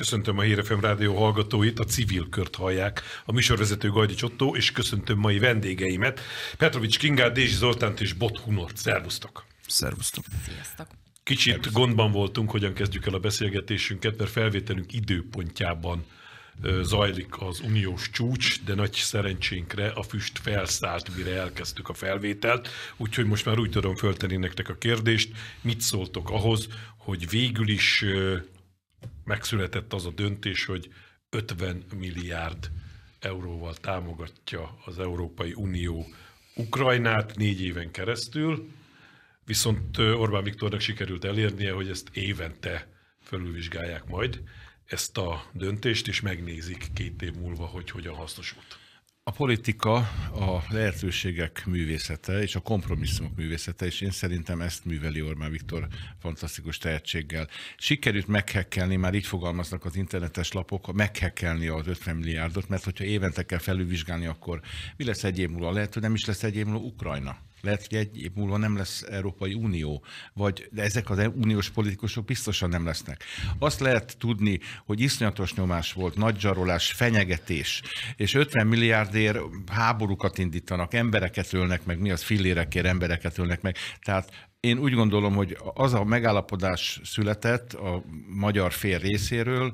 Köszöntöm a Hírefem rádió hallgatóit, a civil kört hallják, a műsorvezető Gajdi Csottó, és köszöntöm mai vendégeimet, Petrovics Kingát, Dési Zoltánt és Bot Hunort. Szervusztok! Szervusztok! Sziasztok! Kicsit Szervusztok. gondban voltunk, hogyan kezdjük el a beszélgetésünket, mert felvételünk időpontjában zajlik az uniós csúcs, de nagy szerencsénkre a füst felszállt, mire elkezdtük a felvételt, úgyhogy most már úgy tudom föltenni nektek a kérdést, mit szóltok ahhoz, hogy végül is megszületett az a döntés, hogy 50 milliárd euróval támogatja az Európai Unió Ukrajnát négy éven keresztül, viszont Orbán Viktornak sikerült elérnie, hogy ezt évente felülvizsgálják majd ezt a döntést, és megnézik két év múlva, hogy hogyan hasznosult. A politika a lehetőségek művészete és a kompromisszumok művészete, és én szerintem ezt műveli Orbán Viktor fantasztikus tehetséggel. Sikerült meghekkelni, már így fogalmaznak az internetes lapok, meghekkelni az 50 milliárdot, mert hogyha évente kell felülvizsgálni, akkor mi lesz egy év múlva? Lehet, hogy nem is lesz egy év múlva Ukrajna lehet, hogy egy év múlva nem lesz Európai Unió, vagy de ezek az uniós politikusok biztosan nem lesznek. Azt lehet tudni, hogy iszonyatos nyomás volt, nagy zsarolás, fenyegetés, és 50 milliárdért háborúkat indítanak, embereket ölnek meg, mi az fillérekért embereket ölnek meg. Tehát én úgy gondolom, hogy az a megállapodás született a magyar fél részéről,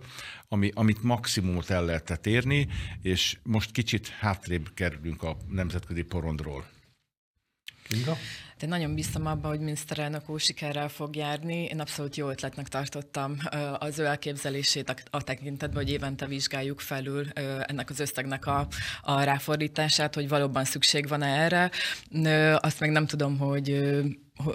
ami, amit maximumot el lehetett érni, és most kicsit hátrébb kerülünk a nemzetközi porondról. Kinga? De nagyon bíztam abba, hogy miniszterelnök úr sikerrel fog járni. Én abszolút jó ötletnek tartottam az ő elképzelését a tekintetben, hogy évente vizsgáljuk felül ennek az összegnek a, a ráfordítását, hogy valóban szükség van erre. Azt meg nem tudom, hogy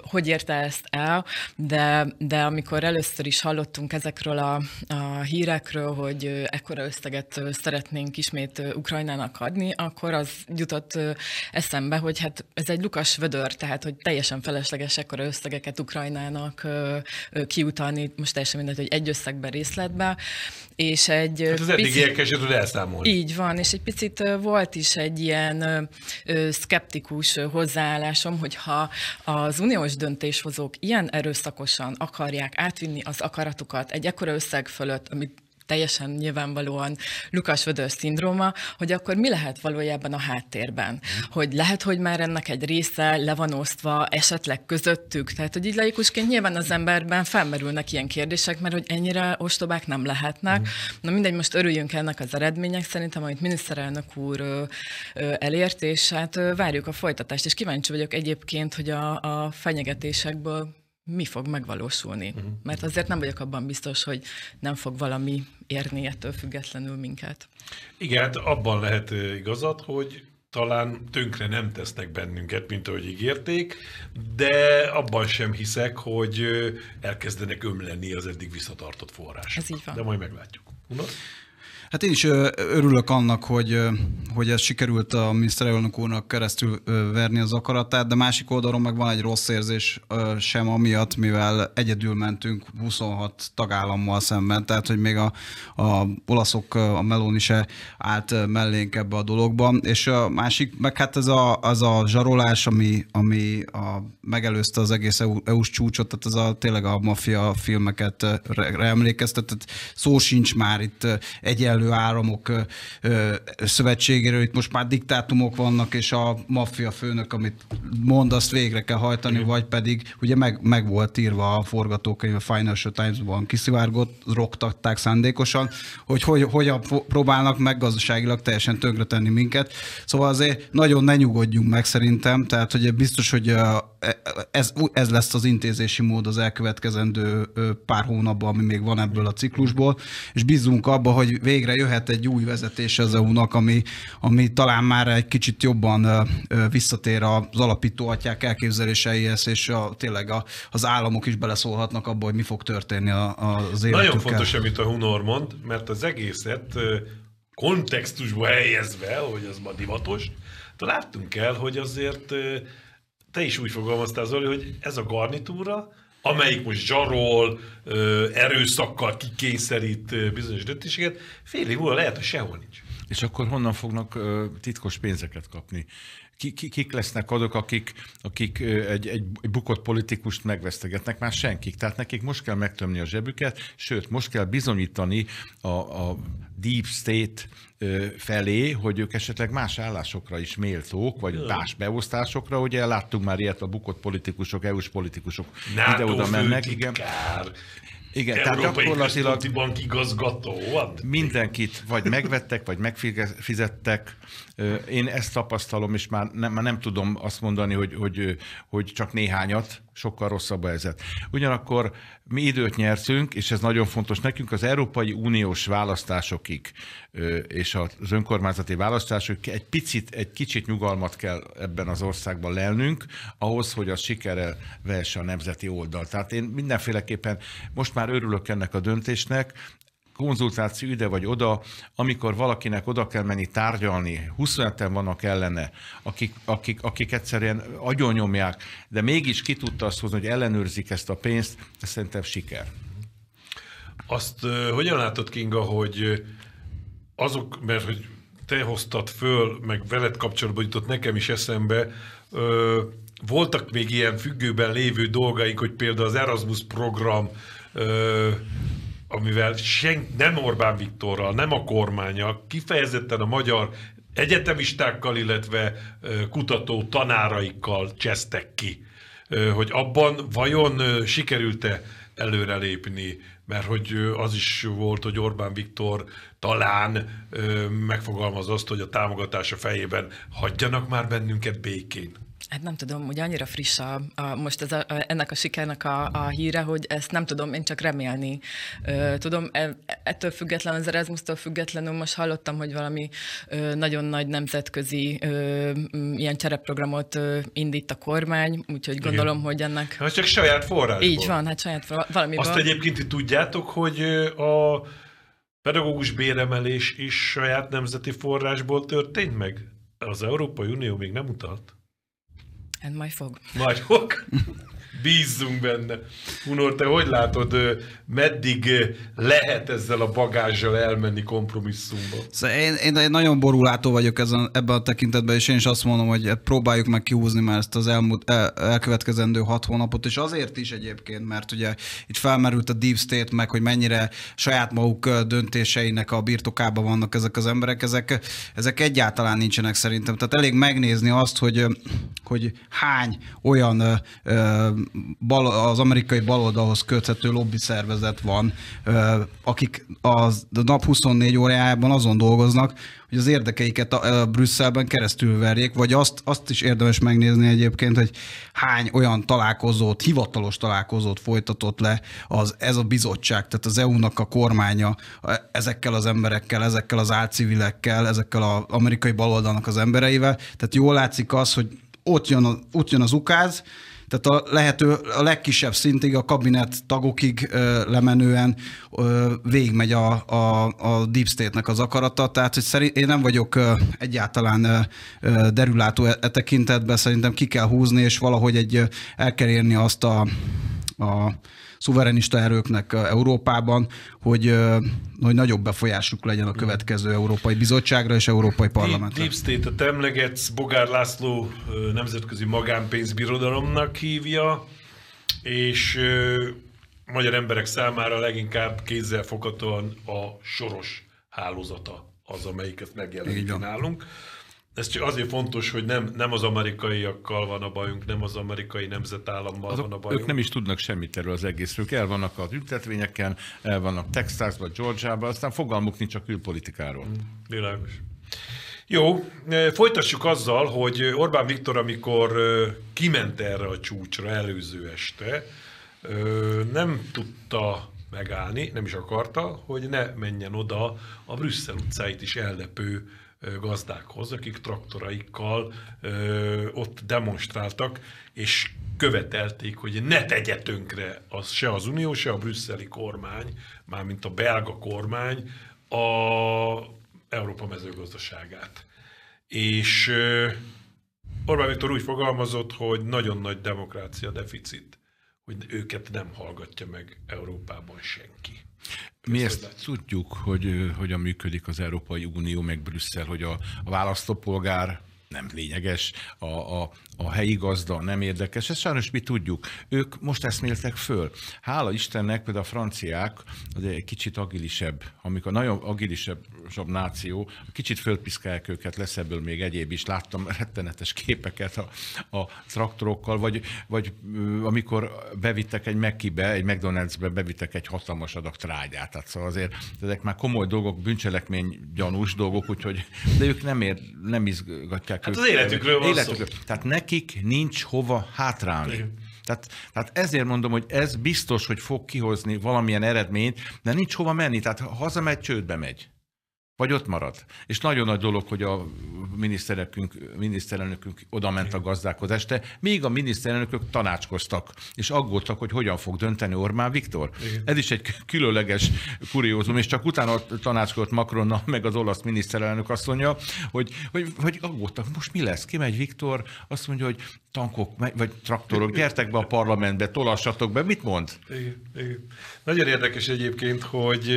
hogy érte ezt el, de, de amikor először is hallottunk ezekről a, a hírekről, hogy ekkora összeget szeretnénk ismét Ukrajnának adni, akkor az jutott eszembe, hogy hát ez egy lukas vödör, tehát hogy teljesen felesleges ekkora összegeket Ukrajnának kiutalni, most teljesen mindegy, hogy egy összegben részletbe, és egy... Hát az eddig érkező tud elszámolni. Így van, és egy picit volt is egy ilyen szkeptikus hozzáállásom, hogyha az uniós döntéshozók ilyen erőszakosan akarják átvinni az akaratukat egy ekkora összeg fölött, amit teljesen nyilvánvalóan Lukas Vödör szindróma, hogy akkor mi lehet valójában a háttérben? Hogy lehet, hogy már ennek egy része le van osztva esetleg közöttük? Tehát, hogy így laikusként nyilván az emberben felmerülnek ilyen kérdések, mert hogy ennyire ostobák nem lehetnek. Na mindegy, most örüljünk ennek az eredmények szerintem, amit miniszterelnök úr elért, és hát várjuk a folytatást. És kíváncsi vagyok egyébként, hogy a, a fenyegetésekből mi fog megvalósulni. Uh-huh. Mert azért nem vagyok abban biztos, hogy nem fog valami érni ettől függetlenül minket. Igen, hát abban lehet igazad, hogy talán tönkre nem tesznek bennünket, mint ahogy ígérték, de abban sem hiszek, hogy elkezdenek ömleni az eddig visszatartott forrás. Ez így van. De majd meglátjuk. Unod? Hát én is örülök annak, hogy, hogy ez sikerült a miniszterelnök úrnak keresztül verni az akaratát, de másik oldalon meg van egy rossz érzés sem amiatt, mivel egyedül mentünk 26 tagállammal szemben, tehát hogy még a, a olaszok, a melón is állt mellénk ebbe a dologban, és a másik, meg hát ez a, az a zsarolás, ami, ami a, megelőzte az egész EU, eu csúcsot, tehát ez a tényleg a maffia filmeket re, re emlékeztet, tehát szó sincs már itt egyenlő megfelelő áramok szövetségéről. Itt most már diktátumok vannak, és a maffia főnök, amit mond, azt végre kell hajtani, Igen. vagy pedig ugye meg, meg volt írva a forgatókönyv a Financial Times-ban kiszivárgott, roktatták szándékosan, hogy, hogy hogyan próbálnak meg gazdaságilag teljesen tönkretenni minket. Szóval azért nagyon ne nyugodjunk meg szerintem, tehát hogy biztos, hogy e, ez, ez lesz az intézési mód az elkövetkezendő pár hónapban, ami még van ebből a ciklusból, és bízunk abba, hogy végre végre jöhet egy új vezetés az EU-nak, ami, ami talán már egy kicsit jobban visszatér az alapító atyák elképzeléseihez, és a, tényleg a, az államok is beleszólhatnak abba, hogy mi fog történni a, az életükkel. Nagyon fontos, amit a Hunor mond, mert az egészet kontextusba helyezve, hogy az ma divatos, de láttunk el, hogy azért te is úgy fogalmaztál, Zoli, hogy ez a garnitúra, amelyik most zsarol, erőszakkal kikényszerít bizonyos döntéseket, fél év múlva lehet, hogy sehol nincs. És akkor honnan fognak titkos pénzeket kapni? kik lesznek azok, akik, akik egy, egy bukott politikust megvesztegetnek? Már senkik. Tehát nekik most kell megtömni a zsebüket, sőt, most kell bizonyítani a, a deep state felé, hogy ők esetleg más állásokra is méltók, vagy Jö. más beosztásokra. Ugye láttunk már ilyet, a bukott politikusok, EU-s politikusok ide-oda mennek. Igen. Igen, Európai tehát gyakorlatilag bank igazgató. Addig. Mindenkit vagy megvettek, vagy megfizettek, én ezt tapasztalom, és már nem, már nem tudom azt mondani, hogy, hogy, hogy csak néhányat, sokkal rosszabb a helyzet. Ugyanakkor mi időt nyertünk, és ez nagyon fontos nekünk, az Európai Uniós választásokig és az önkormányzati választásokig egy picit, egy kicsit nyugalmat kell ebben az országban lelnünk, ahhoz, hogy az sikerrel vehesse a nemzeti oldal. Tehát én mindenféleképpen most már örülök ennek a döntésnek, konzultáció ide vagy oda, amikor valakinek oda kell menni tárgyalni, 25-en vannak ellene, akik, akik, akik egyszerűen agyonnyomják, de mégis ki tudta azt hozni, hogy ellenőrzik ezt a pénzt, ez szerintem siker. Azt hogyan látod, Kinga, hogy azok, mert hogy te hoztad föl, meg veled kapcsolatban jutott nekem is eszembe, voltak még ilyen függőben lévő dolgaik, hogy például az Erasmus program amivel sen, nem Orbán Viktorral, nem a kormánya, kifejezetten a magyar egyetemistákkal, illetve kutató tanáraikkal csesztek ki, hogy abban vajon sikerült-e előrelépni, mert hogy az is volt, hogy Orbán Viktor talán megfogalmaz azt, hogy a támogatása fejében hagyjanak már bennünket békén. Hát nem tudom, hogy annyira friss a, a, most ez a, a, ennek a sikernek a, a híre, hogy ezt nem tudom, én csak remélni ö, tudom. E, ettől függetlenül, az Erasmus-tól függetlenül most hallottam, hogy valami ö, nagyon nagy nemzetközi ö, ilyen csereprogramot ö, indít a kormány, úgyhogy gondolom, Igen. hogy ennek... Hát csak saját forrásból. Így van, hát saját valami. Azt egyébként ti tudjátok, hogy a pedagógus béremelés is saját nemzeti forrásból történt meg? Az Európai Unió még nem utalt. and my fog. My fog. Bízzunk benne. Unor, te hogy látod, meddig lehet ezzel a bagázsal elmenni kompromisszumba? Szóval én, én, nagyon borulátó vagyok ezen, ebben a tekintetben, és én is azt mondom, hogy hát próbáljuk meg kihúzni már ezt az elmúlt, el, elkövetkezendő hat hónapot, és azért is egyébként, mert ugye itt felmerült a Deep State meg, hogy mennyire saját maguk döntéseinek a birtokában vannak ezek az emberek, ezek, ezek egyáltalán nincsenek szerintem. Tehát elég megnézni azt, hogy, hogy hány olyan ö, bal, az amerikai baloldalhoz köthető lobby szervezet van, akik a nap 24 órájában azon dolgoznak, hogy az érdekeiket a, a Brüsszelben keresztül verjék, vagy azt, azt is érdemes megnézni egyébként, hogy hány olyan találkozót, hivatalos találkozót folytatott le az, ez a bizottság, tehát az EU-nak a kormánya ezekkel az emberekkel, ezekkel az álcivilekkel, ezekkel az amerikai baloldalnak az embereivel. Tehát jól látszik az, hogy ott jön, a, ott jön az ukáz, tehát a lehető a legkisebb szintig, a kabinet tagokig ö, lemenően ö, végigmegy a, a, a Deep State-nek az akarata. Tehát hogy szerint, én nem vagyok ö, egyáltalán ö, derülátó e, e tekintetben, szerintem ki kell húzni, és valahogy egy, el kell érni azt a, a szuverenista erőknek Európában, hogy, hogy nagyobb befolyásuk legyen a következő Európai Bizottságra és Európai Parlamentre. Deep state a emlegetsz, Bogár László nemzetközi magánpénzbirodalomnak hívja, és magyar emberek számára leginkább kézzelfoghatóan a soros hálózata az, amelyik ezt megjeleníti nálunk ez csak azért fontos, hogy nem, nem az amerikaiakkal van a bajunk, nem az amerikai nemzetállammal Azok, van a bajunk. Ők nem is tudnak semmit erről az egészről. El vannak a ültetvényeken, el vannak Texasban, Georgiában, aztán fogalmuk nincs a külpolitikáról. Mm, világos. Jó, e, folytassuk azzal, hogy Orbán Viktor, amikor e, kiment erre a csúcsra előző este, e, nem tudta megállni, nem is akarta, hogy ne menjen oda a Brüsszel utcáit is ellepő gazdákhoz, akik traktoraikkal ö, ott demonstráltak, és követelték, hogy ne tegye tönkre az, se az Unió, se a brüsszeli kormány, mármint a belga kormány, a Európa mezőgazdaságát. És ö, Orbán Viktor úgy fogalmazott, hogy nagyon nagy demokrácia deficit, hogy őket nem hallgatja meg Európában senki. Mi ezt hogy tudjuk, hogy hogyan működik az Európai Unió, meg Brüsszel, hogy a, a választópolgár nem lényeges, a, a, a helyi gazda nem érdekes, ezt sajnos mi tudjuk. Ők most eszméltek föl. Hála Istennek például a franciák, az egy kicsit agilisebb, amikor nagyon agilisebb náció, kicsit fölpiszkálják őket, lesz ebből még egyéb is. Láttam rettenetes képeket a, a traktorokkal, vagy, vagy amikor bevittek egy Mekibe, egy McDonald'sbe bevittek egy hatalmas adag trágyát. Tehát szóval azért ezek már komoly dolgok, bűncselekmény gyanús dolgok, úgyhogy de ők nem, ér, nem izgatják menekült. Hát az életükről van életükről. szó. Tehát nekik nincs hova hátrálni. Tehát, tehát ezért mondom, hogy ez biztos, hogy fog kihozni valamilyen eredményt, de nincs hova menni. Tehát ha hazamegy, csődbe megy. Vagy ott marad. És nagyon nagy dolog, hogy a miniszterelnökünk, miniszterelnökünk oda ment a gazdákhoz este. Még a miniszterelnökök tanácskoztak, és aggódtak, hogy hogyan fog dönteni Orbán Viktor. Igen. Ez is egy különleges kuriózum, és csak utána tanácskozott Macronna, meg az olasz miniszterelnök azt mondja, hogy, hogy, hogy aggódtak, most mi lesz? Kimegy Viktor, azt mondja, hogy tankok, vagy traktorok, gyertek be a parlamentbe, tolassatok be, mit mond? Igen, igen. Nagyon érdekes egyébként, hogy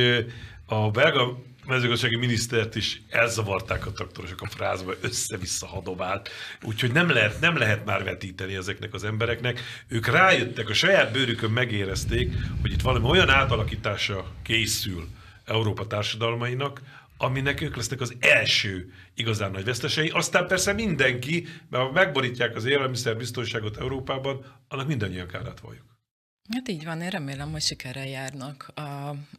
a belga mezőgazdasági minisztert is elzavarták a traktorosok a frázba, össze-vissza hadobált. Úgyhogy nem lehet, nem lehet már vetíteni ezeknek az embereknek. Ők rájöttek, a saját bőrükön megérezték, hogy itt valami olyan átalakítása készül Európa társadalmainak, aminek ők lesznek az első igazán nagy vesztesei. Aztán persze mindenki, mert ha megborítják az élelmiszerbiztonságot Európában, annak mindannyian kárát valljuk. Hát így van, én remélem, hogy sikerrel járnak a,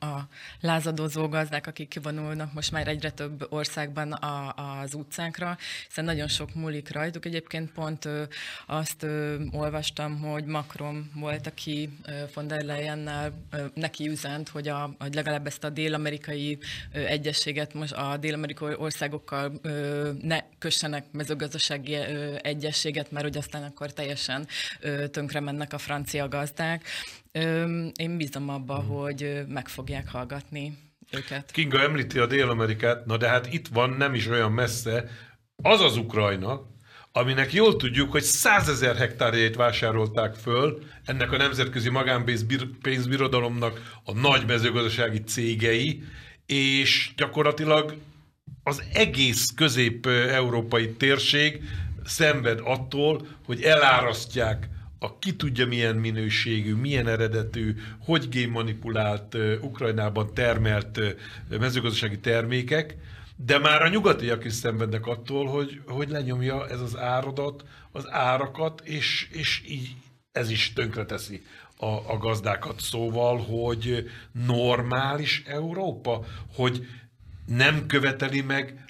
a lázadozó gazdák, akik kivonulnak most már egyre több országban a, az utcánkra, hiszen nagyon sok múlik rajtuk. Egyébként pont ö, azt ö, olvastam, hogy Macron volt, aki ö, von der Leyennel ö, neki üzent, hogy, a, hogy legalább ezt a dél-amerikai ö, egyességet most a dél-amerikai országokkal ö, ne kössenek mezőgazdasági ö, egyességet, mert hogy aztán akkor teljesen ö, tönkre mennek a francia gazdák. Én bízom abba, hmm. hogy meg fogják hallgatni őket. Kinga említi a Dél-Amerikát, na de hát itt van, nem is olyan messze, az az Ukrajna, aminek jól tudjuk, hogy százezer hektárjait vásárolták föl ennek a nemzetközi magánpénzbirodalomnak a nagy mezőgazdasági cégei, és gyakorlatilag az egész közép-európai térség szenved attól, hogy elárasztják a ki tudja milyen minőségű, milyen eredetű, hogy génmanipulált Ukrajnában termelt mezőgazdasági termékek, de már a nyugatiak is szenvednek attól, hogy, hogy lenyomja ez az áradat, az árakat, és, és így ez is tönkreteszi a, a gazdákat. Szóval, hogy normális Európa, hogy nem követeli meg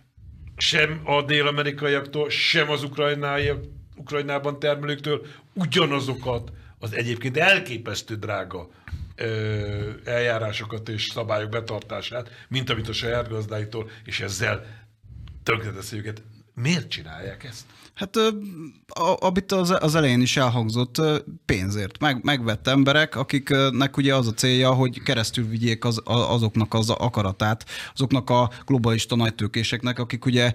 sem a dél-amerikaiaktól, sem az ukrajnáiak, Ukrajnában termelőktől ugyanazokat az egyébként elképesztő drága ö, eljárásokat és szabályok betartását, mint amit a saját gazdáitól, és ezzel tönkreteszi őket. Miért csinálják ezt? Hát a, amit az, elején is elhangzott, pénzért. Meg, megvett emberek, akiknek ugye az a célja, hogy keresztül vigyék az, azoknak az akaratát, azoknak a globalista nagytőkéseknek, akik ugye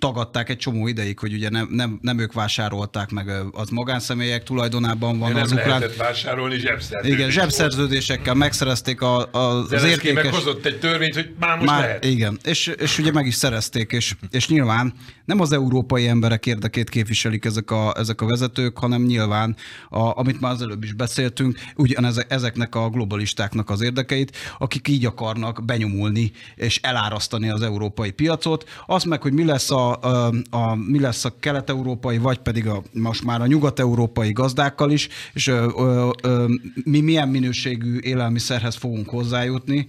tagadták egy csomó ideig, hogy ugye nem, nem, nem ők vásárolták meg, az magánszemélyek tulajdonában van. nem az ukrán... lehetett vásárolni zsebszerződésekkel. Igen, zsebszerződésekkel megszerezték a, a, az Zelenszky értékes... meghozott egy törvényt, hogy már most már, lehet. Igen, és, és ugye meg is szerezték, és, és nyilván nem az európai emberek érdekét képviselik ezek a, ezek a vezetők, hanem nyilván, a, amit már az előbb is beszéltünk, ugyanez, ezeknek a globalistáknak az érdekeit, akik így akarnak benyomulni és elárasztani az európai piacot. Az meg, hogy mi lesz a, a, a, mi lesz a kelet-európai, vagy pedig a, most már a nyugat-európai gazdákkal is, és ö, ö, ö, mi milyen minőségű élelmiszerhez fogunk hozzájutni,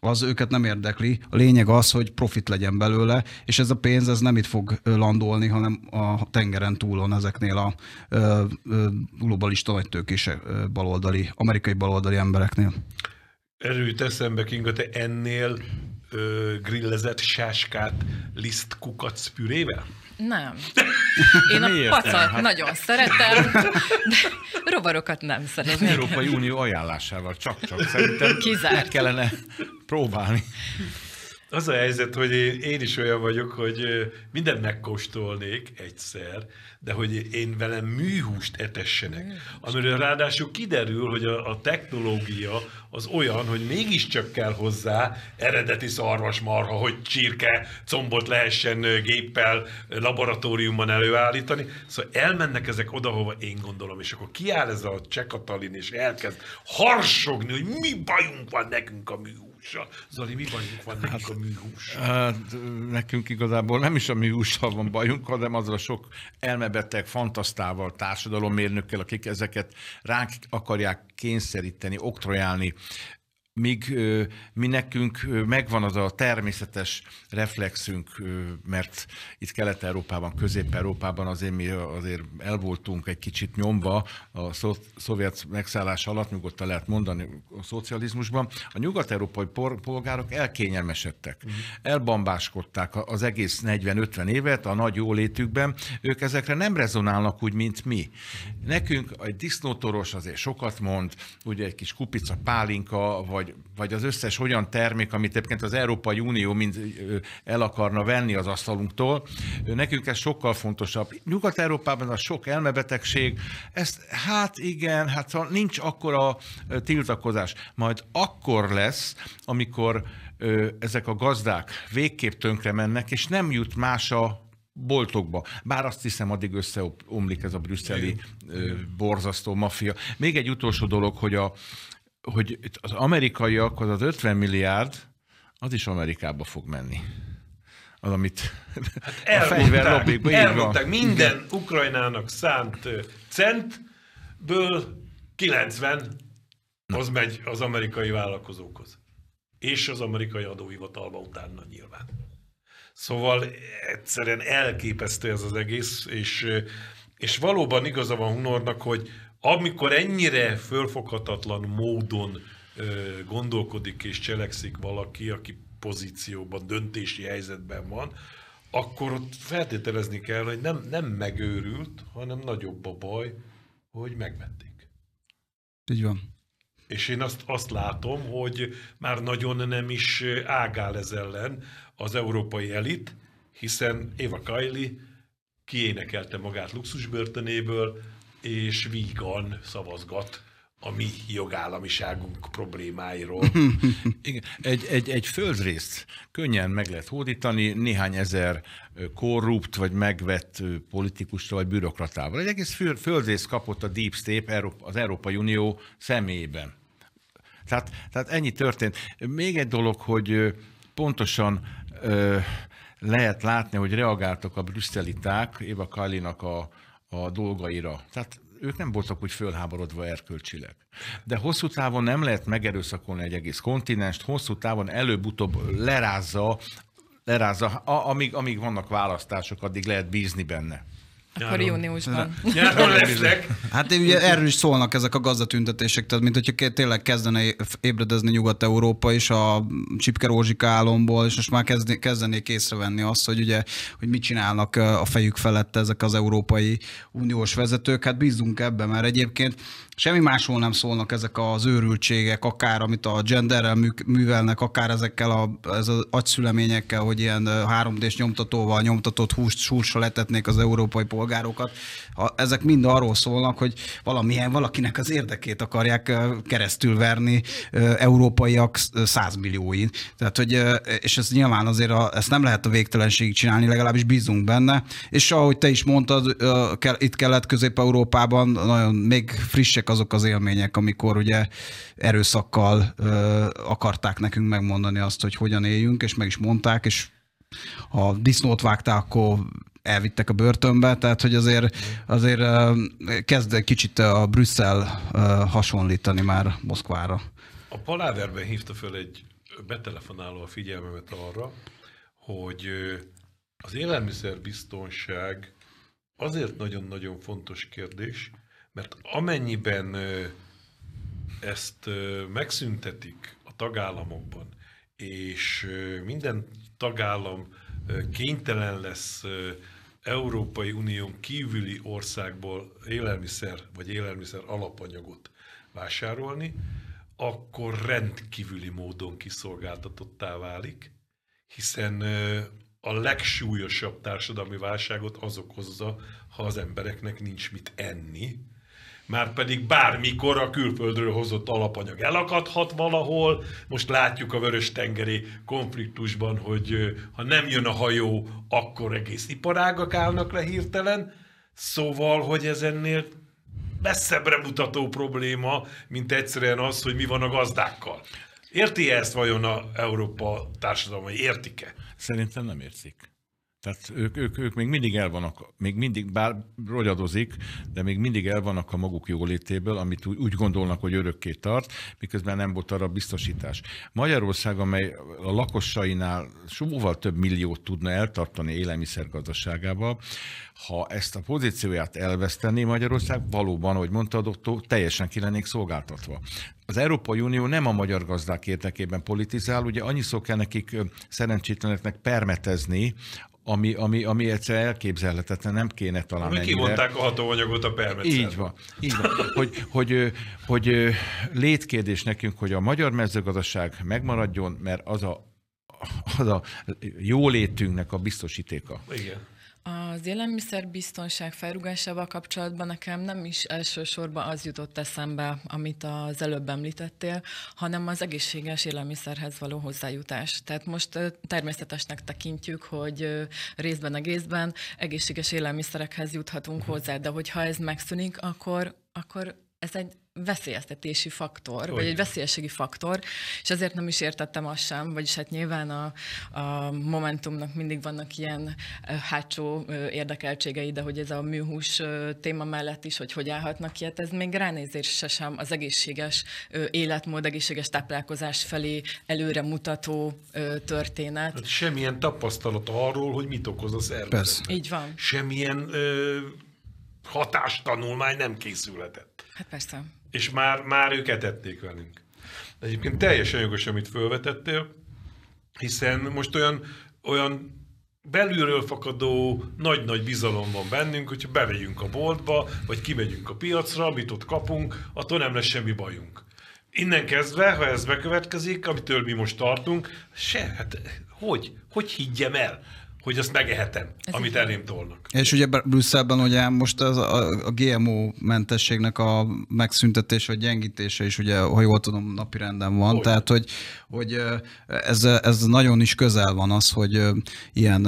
az őket nem érdekli. A lényeg az, hogy profit legyen belőle, és ez a pénz ez nem itt fog landolni, hanem a, a tengeren túlon ezeknél a ö, ö, globalista baloldali, amerikai baloldali embereknél. Erről jut eszembe, Kinga, te ennél ö, grillezett sáskát kukac pürével? Nem. Én a pacat Hát... nagyon szeretem, de rovarokat nem szeretem. Az Európai Unió ajánlásával csak-csak szerintem Kizárt. kellene próbálni az a helyzet, hogy én, én is olyan vagyok, hogy mindent megkóstolnék egyszer, de hogy én velem műhúst etessenek. Amiről ráadásul kiderül, hogy a, a technológia az olyan, hogy mégiscsak kell hozzá eredeti szarvasmarha, hogy csirke, combot lehessen géppel, laboratóriumban előállítani. Szóval elmennek ezek oda, hova én gondolom, és akkor kiáll ez a Cseh Katalin, és elkezd harsogni, hogy mi bajunk van nekünk a műhúst műhúsa. Zoli, mi bajunk van nekik hát, a műhússal? Hát, nekünk igazából nem is a műhússal van bajunk, hanem azzal a sok elmebeteg fantasztával, társadalommérnökkel, akik ezeket ránk akarják kényszeríteni, oktrojálni, míg mi nekünk megvan az a természetes reflexünk, mert itt Kelet-Európában, Közép-Európában azért mi azért el voltunk egy kicsit nyomva a szo- szovjet megszállás alatt, nyugodtan lehet mondani a szocializmusban, a nyugat-európai por- polgárok elkényelmesedtek, uh-huh. elbambáskodták az egész 40-50 évet a nagy jólétükben, ők ezekre nem rezonálnak úgy, mint mi. Mhm. Nekünk egy disznótoros azért sokat mond, ugye egy kis kupica pálinka, vagy vagy, vagy az összes olyan termék, amit egyébként az Európai Unió mind el akarna venni az asztalunktól, nekünk ez sokkal fontosabb. Nyugat-Európában a sok elmebetegség, ezt hát igen, hát ha szóval nincs akkora tiltakozás. Majd akkor lesz, amikor ezek a gazdák végképp tönkre mennek, és nem jut más a boltokba. Bár azt hiszem, addig összeomlik ez a brüsszeli Igen. borzasztó maffia. Még egy utolsó dolog, hogy a, hogy az amerikaiak, az az 50 milliárd, az is Amerikába fog menni. Az, amit hát a fegyverlobbikban elmondták, minden Igen. Ukrajnának szánt centből 90 Na. az megy az amerikai vállalkozókhoz. És az amerikai adóhivatalba utána nyilván. Szóval egyszerűen elképesztő ez az egész, és, és valóban igaza van Hunornak, hogy, amikor ennyire fölfoghatatlan módon ö, gondolkodik és cselekszik valaki, aki pozícióban, döntési helyzetben van, akkor ott feltételezni kell, hogy nem, nem megőrült, hanem nagyobb a baj, hogy megmentik. Így van. És én azt, azt látom, hogy már nagyon nem is ágál ez ellen az európai elit, hiszen Eva Kaili kiénekelte magát luxusbörtönéből, és vígan szavazgat a mi jogállamiságunk problémáiról. Igen. Egy, egy, egy földrészt könnyen meg lehet hódítani néhány ezer korrupt vagy megvett politikustól vagy bürokratával. Egy egész földrészt kapott a Deep State az Európai Unió személyében. Tehát, tehát ennyi történt. Még egy dolog, hogy pontosan lehet látni, hogy reagáltak a brüsszeliták, Éva Kalinak a a dolgaira. Tehát ők nem voltak úgy fölháborodva erkölcsileg. De hosszú távon nem lehet megerőszakolni egy egész kontinenst, hosszú távon előbb-utóbb lerázza, lerázza a, amíg, amíg vannak választások, addig lehet bízni benne. Akkor júniusban. Nyáron lesznek. Hát ugye erről is szólnak ezek a gazdatüntetések, tehát mint hogyha tényleg kezdene ébredezni Nyugat-Európa is a csipke rózsika álomból, és most már kezdenék, észrevenni azt, hogy ugye, hogy mit csinálnak a fejük felett ezek az Európai Uniós vezetők. Hát bízunk ebbe, mert egyébként semmi másról nem szólnak ezek az őrültségek, akár amit a genderrel művelnek, akár ezekkel a, ez az agyszüleményekkel, hogy ilyen 3D-s nyomtatóval nyomtatott húst, hússal letetnék az európai polgárok polgárokat. ha ezek mind arról szólnak, hogy valamilyen valakinek az érdekét akarják keresztülverni európaiak százmillióin. Tehát, hogy, és ez nyilván azért a, ezt nem lehet a végtelenségig csinálni, legalábbis bízunk benne. És ahogy te is mondtad, itt kelet-közép-európában nagyon még frissek azok az élmények, amikor ugye erőszakkal akarták nekünk megmondani azt, hogy hogyan éljünk, és meg is mondták, és ha disznót vágták, akkor elvittek a börtönbe, tehát hogy azért, azért kezd egy kicsit a Brüsszel hasonlítani már Moszkvára. A paláverben hívta föl egy betelefonáló a figyelmemet arra, hogy az élelmiszerbiztonság azért nagyon-nagyon fontos kérdés, mert amennyiben ezt megszüntetik a tagállamokban, és minden tagállam kénytelen lesz Európai Unión kívüli országból élelmiszer vagy élelmiszer alapanyagot vásárolni, akkor rendkívüli módon kiszolgáltatottá válik, hiszen a legsúlyosabb társadalmi válságot az okozza, ha az embereknek nincs mit enni, már pedig bármikor a külföldről hozott alapanyag elakadhat valahol. Most látjuk a vörös-tengeri konfliktusban, hogy ha nem jön a hajó, akkor egész iparágak állnak le hirtelen. Szóval, hogy ez ennél messzebbre mutató probléma, mint egyszerűen az, hogy mi van a gazdákkal. Érti -e ezt vajon a Európa társadalmai? Értik-e? Szerintem nem értik. Tehát ők, ők, ők még mindig el vannak, még mindig, bár rogyadozik, de még mindig el vannak a maguk jólétéből, amit úgy, úgy gondolnak, hogy örökké tart, miközben nem volt arra biztosítás. Magyarország, amely a lakossainál sóval több milliót tudna eltartani élelmiszergazdaságába, ha ezt a pozícióját elvesztené Magyarország, valóban, ahogy mondta a doktor, teljesen ki lennék szolgáltatva az Európai Unió nem a magyar gazdák érdekében politizál, ugye annyiszor kell nekik szerencsétleneknek permetezni ami, ami, ami egyszer elképzelhetetlen, nem kéne talán Ami ennyire. kivonták a hatóanyagot a permetszer. Így van, így van. Hogy, hogy, hogy létkérdés nekünk, hogy a magyar mezőgazdaság megmaradjon, mert az a, az a jólétünknek a biztosítéka. Igen. Az élelmiszerbiztonság felrugásával kapcsolatban nekem nem is elsősorban az jutott eszembe, amit az előbb említettél, hanem az egészséges élelmiszerhez való hozzájutás. Tehát most természetesnek tekintjük, hogy részben a egészben egészséges élelmiszerekhez juthatunk hozzá, de hogyha ez megszűnik, akkor, akkor ez egy veszélyeztetési faktor, Olyan. vagy egy veszélyességi faktor, és ezért nem is értettem azt sem, vagyis hát nyilván a, a Momentumnak mindig vannak ilyen hátsó érdekeltségei, de hogy ez a műhús téma mellett is, hogy hogy állhatnak ilyet, hát ez még ránézésre sem az egészséges életmód, egészséges táplálkozás felé előre mutató történet. Hát semmilyen tapasztalat arról, hogy mit okoz az ellenzet. Így van. Semmilyen ö- hatástanulmány nem készülhetett. Hát persze. És már, már ők etették velünk. Egyébként teljesen jogos, amit felvetettél, hiszen most olyan, olyan belülről fakadó nagy-nagy bizalom van bennünk, hogyha bevegyünk a boltba, vagy kimegyünk a piacra, amit ott kapunk, attól nem lesz semmi bajunk. Innen kezdve, ha ez bekövetkezik, amitől mi most tartunk, se, hát hogy? Hogy higgyem el? hogy azt megehetem, Ez amit elém tolnak. És ugye Brüsszelben ugye most az a, a GMO mentességnek a megszüntetése, vagy gyengítése is ugye, ha jól tudom, renden van, Olyan. tehát hogy, hogy ez, ez nagyon is közel van az, hogy ilyen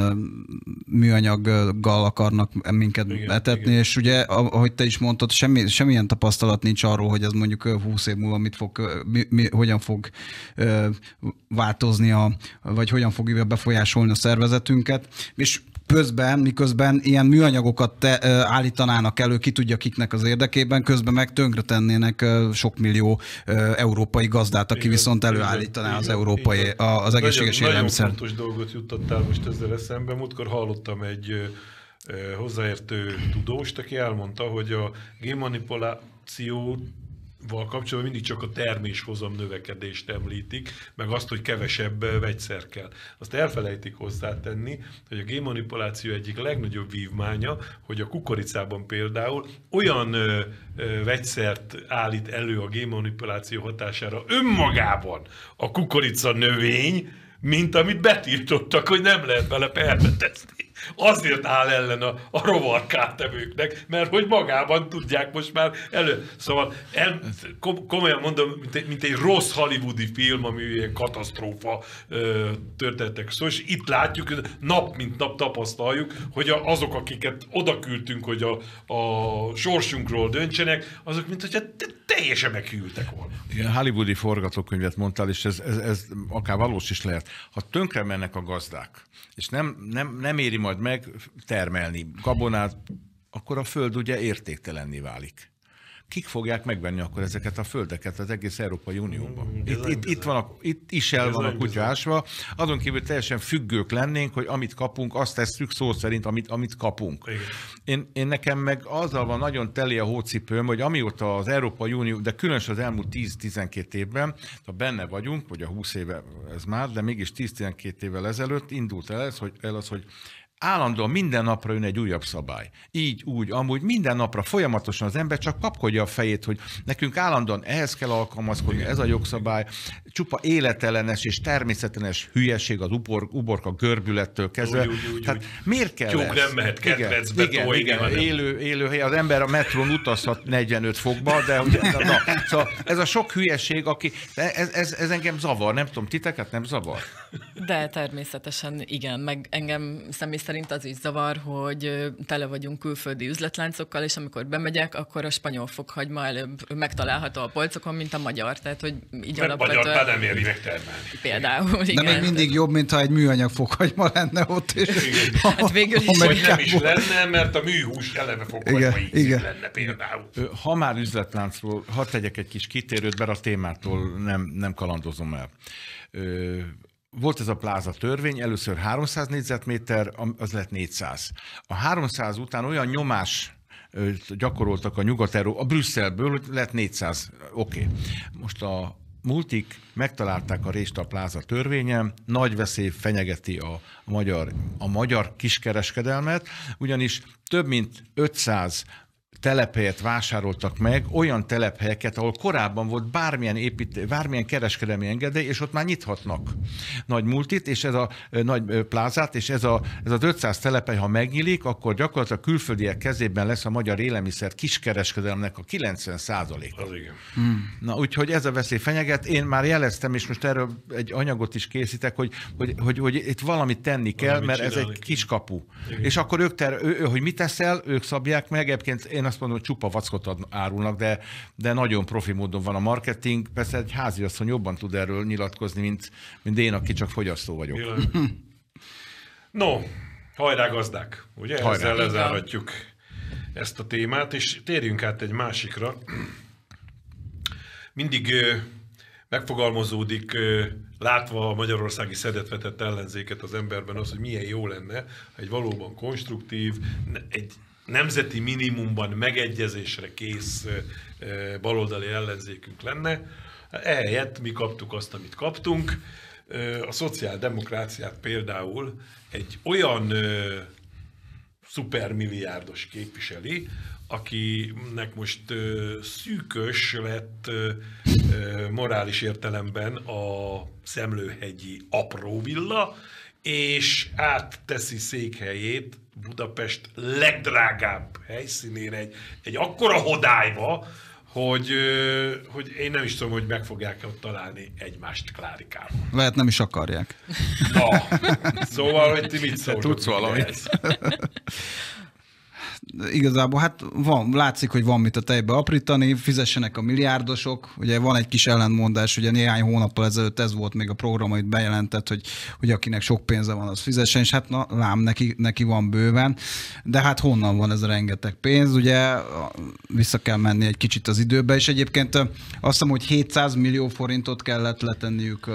műanyaggal akarnak minket igen, letetni, igen. és ugye, ahogy te is mondtad, semmi, semmilyen tapasztalat nincs arról, hogy ez mondjuk 20 év múlva mit fog, mi, mi, hogyan fog változni, a, vagy hogyan fogja befolyásolni a szervezetünket, és közben, miközben ilyen műanyagokat te, ö, állítanának elő, ki tudja kiknek az érdekében, közben meg tönkretennének sok millió ö, európai gazdát, aki igen, viszont előállítaná igen, az igen, európai, igen. A, az egészséges élelmiszer. Nagyon fontos dolgot juttattál most ezzel eszembe. Múltkor hallottam egy ö, hozzáértő tudóst, aki elmondta, hogy a gémanipuláció val kapcsolatban mindig csak a terméshozam növekedést említik, meg azt, hogy kevesebb vegyszer kell. Azt elfelejtik hozzátenni, hogy a génmanipuláció egyik legnagyobb vívmánya, hogy a kukoricában például olyan ö, ö, vegyszert állít elő a génmanipuláció hatására önmagában a kukorica növény, mint amit betiltottak, hogy nem lehet vele perbetezni. Azért áll ellen a, a rovar mert hogy magában tudják most már elő. Szóval el, komolyan mondom, mint egy, mint egy rossz hollywoodi film, ami ilyen katasztrófa ö, történtek. szóval, és itt látjuk, nap mint nap tapasztaljuk, hogy azok, akiket oda küldtünk, hogy a, a sorsunkról döntsenek, azok, mint hogyha teljesen meghűltek volna. Igen, hollywoodi forgatókönyvet mondtál, és ez, ez, ez akár valós is lehet. Ha tönkre mennek a gazdák, és nem, nem, nem éri majd meg termelni gabonát, akkor a föld ugye értéktelenni válik. Kik fogják megvenni akkor ezeket a földeket az egész Európai Unióban? Mm, itt, itt, itt, van a, itt is el van a kutya ásva. Azon kívül teljesen függők lennénk, hogy amit kapunk, azt tesszük szó szerint, amit, amit kapunk. Én, én nekem meg azzal van nagyon teli a hócipőm, hogy amióta az Európai Unió, de különösen az elmúlt 10-12 évben, ha benne vagyunk, vagy a 20 éve ez már, de mégis 10-12 évvel ezelőtt indult el, ez, hogy, el az, hogy állandóan minden napra jön egy újabb szabály. Így, úgy, amúgy minden napra folyamatosan az ember csak kapkodja a fejét, hogy nekünk állandóan ehhez kell alkalmazkodni, ez a jogszabály, csupa életelenes és természetes hülyeség az ubor, uborka görbülettől kezdve. Úgy, úgy, úgy, Tehát miért kell Tyúk nem mehet kedvencbe, igen, tó, igen, igen, élő, élő hely, az ember a metrón utazhat 45 fokba, de ugye, na, na, szóval ez a sok hülyeség, aki, ez, ez, ez engem zavar, nem tudom, titeket nem zavar? De természetesen igen, meg engem személy szerint az is zavar, hogy tele vagyunk külföldi üzletláncokkal, és amikor bemegyek, akkor a spanyol fokhagyma előbb megtalálható a polcokon, mint a magyar. Tehát, hogy így Mert alapvetően... magyar nem éri megtermelni. Például, igen. De még mindig jobb, mintha egy műanyag fokhagyma lenne ott. És igen. hát végül is. Vagy nem is lenne, mert a műhús eleve fokhagyma igen, igen. lenne például. Ha már üzletláncról, hadd tegyek egy kis kitérőt, mert a témától nem, nem kalandozom el volt ez a pláza törvény, először 300 négyzetméter, az lett 400. A 300 után olyan nyomás gyakoroltak a nyugat a Brüsszelből, hogy lett 400. Oké. Okay. Most a multik megtalálták a részt a pláza törvényen, nagy veszély fenyegeti a magyar, a magyar kiskereskedelmet, ugyanis több mint 500 telephelyet vásároltak meg, olyan telephelyeket, ahol korábban volt bármilyen, épít, bármilyen kereskedelmi engedély, és ott már nyithatnak nagy multit, és ez a nagy plázát, és ez, a, ez az 500 telephely, ha megnyílik, akkor gyakorlatilag külföldiek kezében lesz a magyar élelmiszer kiskereskedelmnek a 90 a Az igen. Hmm. Na, úgyhogy ez a veszély fenyeget. Én már jeleztem, és most erről egy anyagot is készítek, hogy, hogy, hogy, hogy itt valamit tenni kell, valamit mert ez egy kiskapu. És akkor ők, ter, ő, ő, hogy mit teszel, ők szabják meg. Egyébként én azt azt mondom, hogy csupa vackot ad, árulnak, de, de nagyon profi módon van a marketing. Persze egy háziasszony jobban tud erről nyilatkozni, mint, mint én, aki csak fogyasztó vagyok. no, hajrá gazdák, ugye? Hajrá. Ezzel lezárhatjuk ezt a témát, és térjünk át egy másikra. Mindig megfogalmazódik, látva a magyarországi szedetvetett ellenzéket az emberben az, hogy milyen jó lenne, ha egy valóban konstruktív, egy nemzeti minimumban megegyezésre kész baloldali ellenzékünk lenne. Ehelyett mi kaptuk azt, amit kaptunk. A szociáldemokráciát például egy olyan szupermilliárdos képviseli, akinek most szűkös lett morális értelemben a szemlőhegyi apró villa, és átteszi székhelyét Budapest legdrágább helyszínére egy, egy akkora hodályba, hogy, hogy én nem is tudom, hogy meg fogják ott találni egymást Klárikával. Lehet nem is akarják. Na, szóval, hogy ti mit szóltok? Tudsz valamit igazából hát van, látszik, hogy van mit a tejbe aprítani, fizessenek a milliárdosok, ugye van egy kis ellentmondás, ugye néhány hónappal ezelőtt ez volt még a program, amit bejelentett, hogy, hogy akinek sok pénze van, az fizessen, és hát na, lám, neki, neki van bőven, de hát honnan van ez a rengeteg pénz, ugye vissza kell menni egy kicsit az időbe, és egyébként azt hiszem, hogy 700 millió forintot kellett letenniük,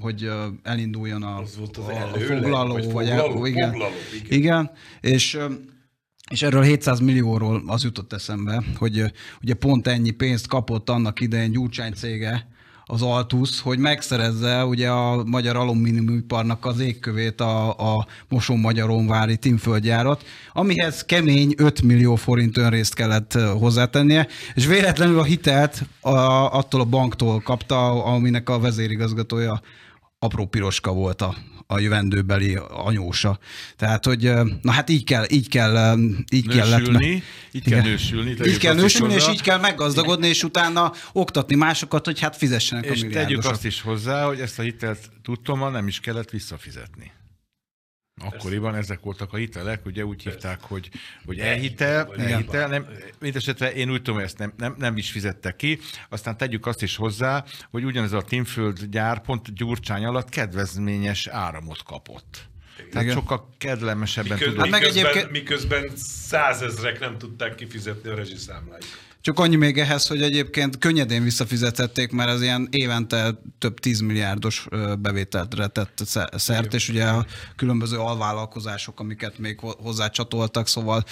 hogy elinduljon a, az volt az a, a foglaló, vagy foglaló, vagy foglaló, igen. igen. igen, és és erről 700 millióról az jutott eszembe, hogy ugye pont ennyi pénzt kapott annak idején Gyurcsány cége, az Altus, hogy megszerezze ugye a magyar alumíniumiparnak az égkövét a, a Moson-Magyaronvári Timföldjárat, amihez kemény 5 millió forint önrészt kellett hozzátennie, és véletlenül a hitelt a, attól a banktól kapta, aminek a vezérigazgatója apró piroska volt a a jövendőbeli anyósa. Tehát, hogy na hát így kell, így kell, így nősülni, kell Me- így kell nősülni. Így kell nősülni, és így kell meggazdagodni, és utána oktatni másokat, hogy hát fizessenek és a És tegyük azt is hozzá, hogy ezt a hitelt tudtommal nem is kellett visszafizetni. Akkoriban Persze. ezek voltak a hitelek, ugye úgy Persze. hívták, hogy, hogy elhitel, elhitel, nem, mindesetre én úgy tudom, hogy ezt nem, nem, nem is fizette ki. Aztán tegyük azt is hozzá, hogy ugyanez a Timföld gyár pont Gyurcsány alatt kedvezményes áramot kapott. Igen. Tehát sokkal kedlemesebben Miköz, tudod. Hát miközben, miközben százezrek nem tudták kifizetni a rezsiszámláikat. Csak annyi még ehhez, hogy egyébként könnyedén visszafizetették, mert az ilyen évente több tízmilliárdos bevételre tett szert, és ugye a különböző alvállalkozások, amiket még hozzácsatoltak, szóval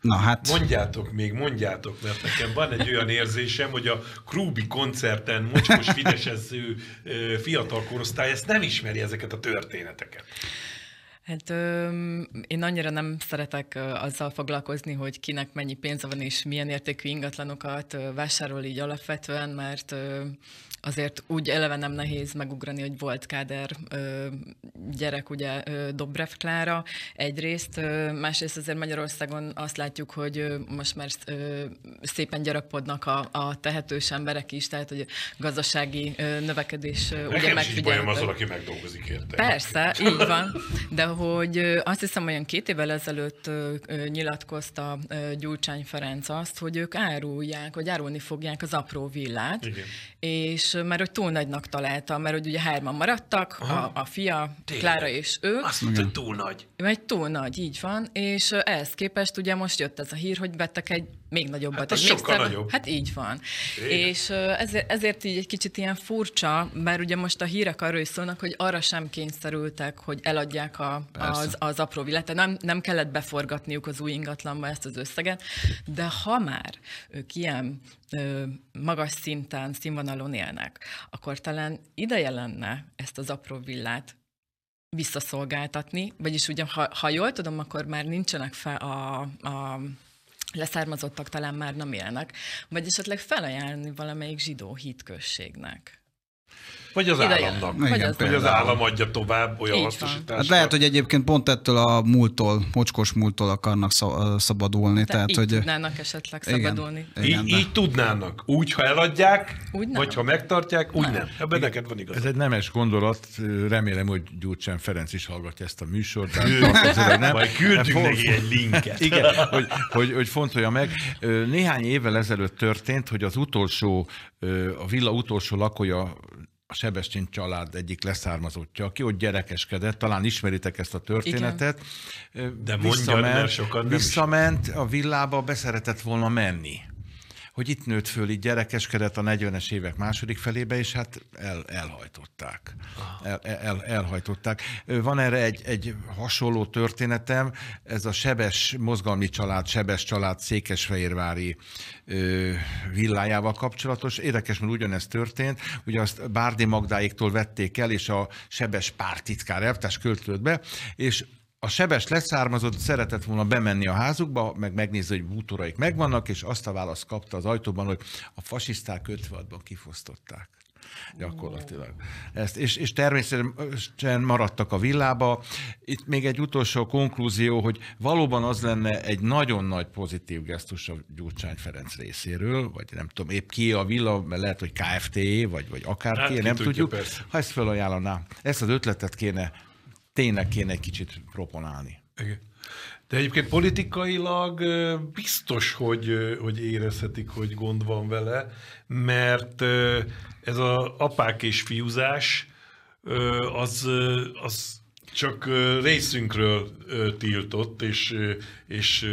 na hát... Mondjátok még, mondjátok, mert nekem van egy olyan érzésem, hogy a Krúbi koncerten mocskos fidesező fiatal korosztály ezt nem ismeri ezeket a történeteket. Hát ö, én annyira nem szeretek ö, azzal foglalkozni, hogy kinek mennyi pénze van és milyen értékű ingatlanokat ö, vásárol így alapvetően, mert ö, azért úgy eleve nem nehéz megugrani, hogy volt káder ö, gyerek, ugye ö, Dobrev Klára egyrészt, ö, másrészt azért Magyarországon azt látjuk, hogy ö, most már ö, szépen gyarapodnak a, a tehetős emberek is, tehát hogy gazdasági ö, növekedés ö, Nekem ugye megfigyelhető. Nekem is bajom azzal, aki megdolgozik érte. Persze, így van, de hogy azt hiszem, olyan két évvel ezelőtt nyilatkozta Gyurcsány Ferenc azt, hogy ők árulják, vagy árulni fogják az apró villát, Igen. és mert hogy túl nagynak találta, mert hogy ugye hárman maradtak, a, a fia, Tényleg. Klára és ő. Azt mondta, hogy túl nagy. Mert túl nagy, így van, és ehhez képest ugye most jött ez a hír, hogy vettek egy még nagyobbat. Hát egy sokkal nagyobb. Hát így van. Tényleg. És ezért, ezért így egy kicsit ilyen furcsa, mert ugye most a hírek arról is szólnak, hogy arra sem kényszerültek, hogy eladják a az, az apró illetve nem, nem kellett beforgatniuk az új ingatlanba ezt az összeget, de ha már ők ilyen ö, magas szinten, színvonalon élnek, akkor talán ideje lenne ezt az apró villát visszaszolgáltatni, vagyis ugye, ha, ha jól tudom, akkor már nincsenek fel a, a leszármazottak talán már nem élnek, vagy esetleg felajánlani valamelyik zsidó hitközségnek. Vagy az Ide államnak. Igen, vagy, az vagy az állam adja tovább olyan Így hasznosítást. Hát lehet, hogy egyébként pont ettől a múltól, mocskos múltól akarnak szabadulni. De tehát, így hogy... tudnának esetleg igen, szabadulni. Igen, de... így, tudnának. Úgy, ha eladják, úgy vagy ha megtartják, úgy nem. nem. Ebben hát neked van igaz. Ez egy nemes gondolat. Remélem, hogy Gyurcsán Ferenc is hallgatja ezt a műsort. Tehát nem. Majd küldjünk neki egy linket. Igen, hogy, hogy, hogy fontolja meg. Néhány évvel ezelőtt történt, hogy az utolsó, a villa utolsó lakója a Sebestyén család egyik leszármazottja, aki ott gyerekeskedett, talán ismeritek ezt a történetet. Igen. De visszament, mert sokan nem Visszament is. a villába, beszeretett volna menni hogy itt nőtt föl, így gyerekeskedett a 40-es évek második felébe, és hát el, elhajtották. El, el, elhajtották. Van erre egy, egy hasonló történetem, ez a Sebes mozgalmi család, Sebes család székesfehérvári ö, villájával kapcsolatos. Érdekes, mert ugyanez történt. Ugye azt Bárdi Magdáéktól vették el, és a Sebes pártitkár elvtárs költött be, és a sebes leszármazott szeretett volna bemenni a házukba, meg megnézni, hogy bútoraik megvannak, és azt a választ kapta az ajtóban, hogy a fasiszták 56-ban kifosztották gyakorlatilag. Ezt, és, és természetesen maradtak a villába. Itt még egy utolsó konklúzió, hogy valóban az lenne egy nagyon nagy pozitív gesztus a Gyurcsány Ferenc részéről, vagy nem tudom, épp ki a villa, mert lehet, hogy KFT, e, vagy, vagy akárki, hát, nem tudjuk. Persze. Ha ezt felajánlaná, ezt az ötletet kéne tényleg kéne egy kicsit proponálni. De egyébként politikailag biztos, hogy, hogy érezhetik, hogy gond van vele, mert ez az apák és fiúzás, az, az csak részünkről tiltott és, és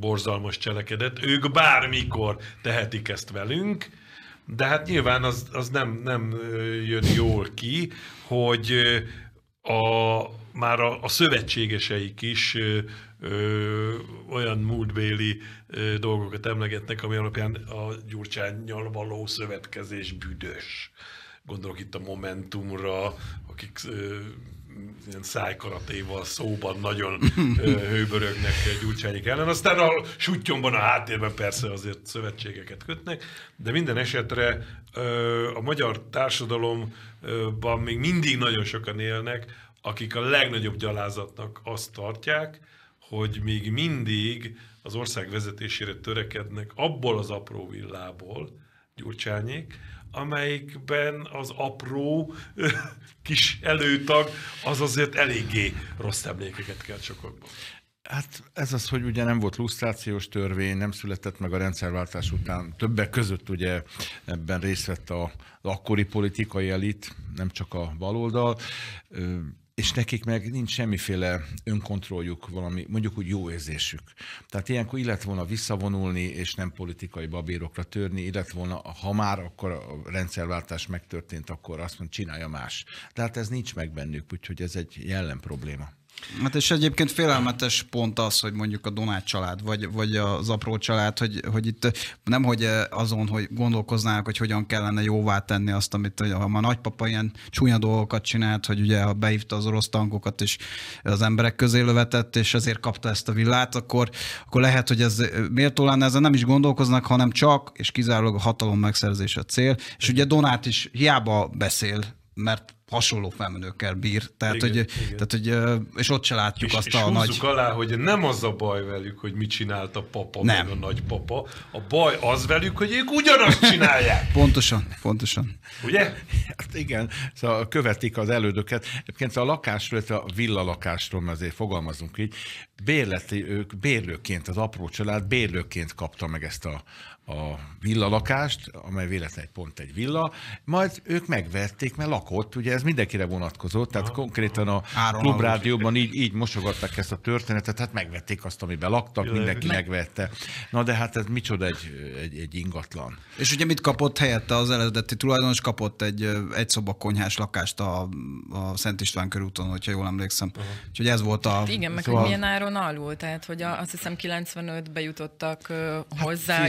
borzalmas cselekedet. Ők bármikor tehetik ezt velünk, de hát nyilván az, az nem, nem jön jól ki, hogy a, már a, a szövetségeseik is ö, ö, olyan múltbéli ö, dolgokat emlegetnek, ami alapján a Gyurcsánnyal való szövetkezés büdös. Gondolok itt a Momentumra, akik ö, ilyen szájkaratéval szóban nagyon hőbörögnek Gyurcsányik ellen. Aztán a sutyomban a háttérben persze azért szövetségeket kötnek, de minden esetre a magyar társadalomban még mindig nagyon sokan élnek, akik a legnagyobb gyalázatnak azt tartják, hogy még mindig az ország vezetésére törekednek abból az apró villából, Gyurcsányék, amelyikben az apró kis előtag az azért eléggé rossz emlékeket kell sokakban. Hát ez az, hogy ugye nem volt lusztrációs törvény, nem született meg a rendszerváltás után. Többek között ugye ebben részt vett a, az akkori politikai elit, nem csak a baloldal és nekik meg nincs semmiféle önkontrolljuk, valami, mondjuk úgy jó érzésük. Tehát ilyenkor illet volna visszavonulni, és nem politikai babérokra törni, illet volna, ha már akkor a rendszerváltás megtörtént, akkor azt mond, csinálja más. Tehát ez nincs meg bennük, úgyhogy ez egy jellem probléma. Hát és egyébként félelmetes pont az, hogy mondjuk a Donát család, vagy, vagy az apró család, hogy, hogy itt nem hogy azon, hogy gondolkoznának, hogy hogyan kellene jóvá tenni azt, amit hogy a nagypapa ilyen csúnya dolgokat csinált, hogy ugye ha beívta az orosz tankokat, és az emberek közé lövetett, és ezért kapta ezt a villát, akkor, akkor lehet, hogy ez méltó lenne, ezzel nem is gondolkoznak, hanem csak és kizárólag a hatalom megszerzése a cél. És ugye Donát is hiába beszél, mert hasonló felmenőkkel bír. Tehát, igen, hogy, igen. tehát hogy, és ott se látjuk és, azt és a nagy... alá, hogy nem az a baj velük, hogy mit csinált a papa, nem. meg a nagypapa. A baj az velük, hogy ők ugyanazt csinálják. pontosan, pontosan. Ugye? Hát igen, szóval követik az elődöket. Egyébként a lakásról, a villalakásról azért fogalmazunk így, bérleti, ők bérlőként, az apró család bérlőként kapta meg ezt a, a villalakást, amely véletlenül pont egy villa, majd ők megverték, mert lakott, ugye ez mindenkire vonatkozott, tehát Aha. konkrétan a Áron klubrádióban így, így mosogatták ezt a történetet, hát megvették azt, amiben laktak, Jö, mindenki megvette. Na de hát ez micsoda egy, egy, egy ingatlan. És ugye mit kapott helyette az eredeti tulajdonos? Kapott egy egy szobakonyhás lakást a, a Szent István körúton, hogyha jól emlékszem. Aha. Úgyhogy ez volt a... Hát igen, meg szóval... hogy milyen áron alul, tehát hogy azt hiszem 95-be jutottak hát hozzá, hát,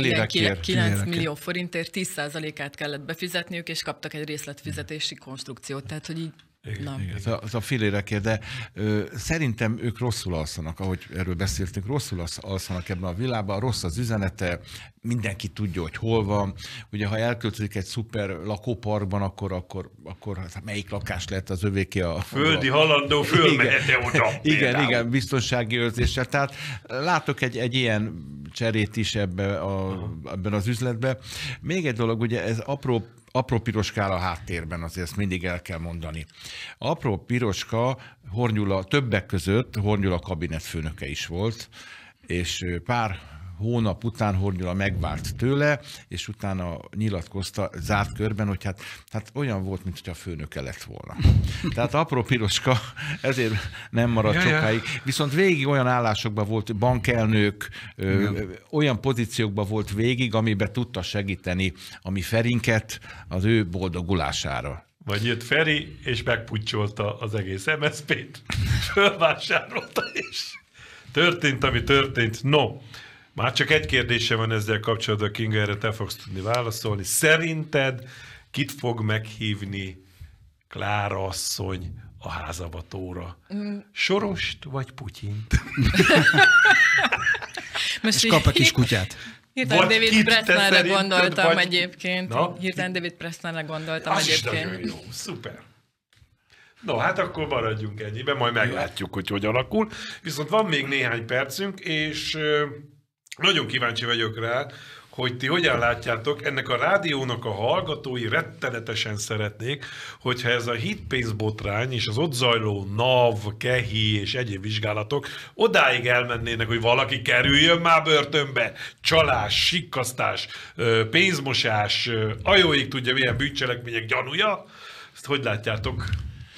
kivér, 9 kivérek. millió forintért 10%-át kellett befizetniük, és kaptak egy részletfizetési konstrukciót. Tehát, hogy így igen, igen. a, az a filérekért, de ö, szerintem ők rosszul alszanak, ahogy erről beszéltünk, rosszul alszanak ebben a világban, rossz az üzenete, mindenki tudja, hogy hol van. Ugye, ha elköltözik egy szuper lakóparkban, akkor, akkor, akkor hát melyik lakás lehet az övéké a... Földi a... halandó fölmehet-e oda. Igen, például. igen, biztonsági őrzése. Tehát látok egy, egy ilyen cserét is ebbe a, uh-huh. ebben az üzletben. Még egy dolog, ugye ez apró apró piroskára a háttérben, azért ezt mindig el kell mondani. Apró piroska Hornyula, többek között Hornyula kabinetfőnöke is volt, és pár hónap után Hornyula megvárt tőle, és utána nyilatkozta zárt körben, hogy hát, hát olyan volt, mint hogy a főnöke lett volna. Tehát apró piroska, ezért nem maradt ja, sokáig. Ja. Viszont végig olyan állásokban volt, bankelnök, ö, olyan pozíciókban volt végig, amiben tudta segíteni a mi Ferinket az ő boldogulására. Vagy jött Feri, és megpucsolta az egész MSZP-t, fölvásárolta, is. történt, ami történt. No, már csak egy kérdése van ezzel kapcsolatban, Kinga, erre te fogsz tudni válaszolni. Szerinted kit fog meghívni Klára asszony a házavatóra? Mm. Sorost vagy Putyint? Most És kap egy kis kutyát. Hirtelen Vagy David Prestonre gondoltam vagy... egyébként. Hirtelen David Prestonre gondoltam Azt egyébként. Is jó, szuper. No, hát akkor maradjunk ennyiben, majd meglátjuk, hogy hogy alakul. Viszont van még néhány percünk, és nagyon kíváncsi vagyok rá, hogy ti hogyan látjátok, ennek a rádiónak a hallgatói rettenetesen szeretnék, hogyha ez a hitpénzbotrány és az ott zajló NAV, KEHI és egyéb vizsgálatok odáig elmennének, hogy valaki kerüljön már börtönbe, csalás, sikkasztás, pénzmosás, ajóig tudja milyen bűncselekmények gyanúja, ezt hogy látjátok?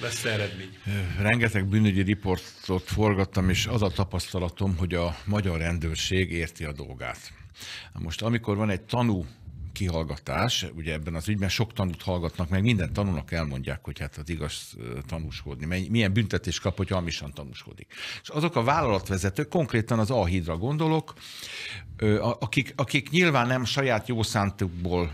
lesz eredmény? Rengeteg bűnügyi riportot forgattam, és az a tapasztalatom, hogy a magyar rendőrség érti a dolgát. Most amikor van egy tanú kihallgatás, ugye ebben az ügyben sok tanút hallgatnak, meg minden tanúnak elmondják, hogy hát az igaz tanúskodni, milyen büntetés kap, hogy hamisan tanúskodik. És azok a vállalatvezetők, konkrétan az A-hídra gondolok, akik, akik nyilván nem saját jó szántukból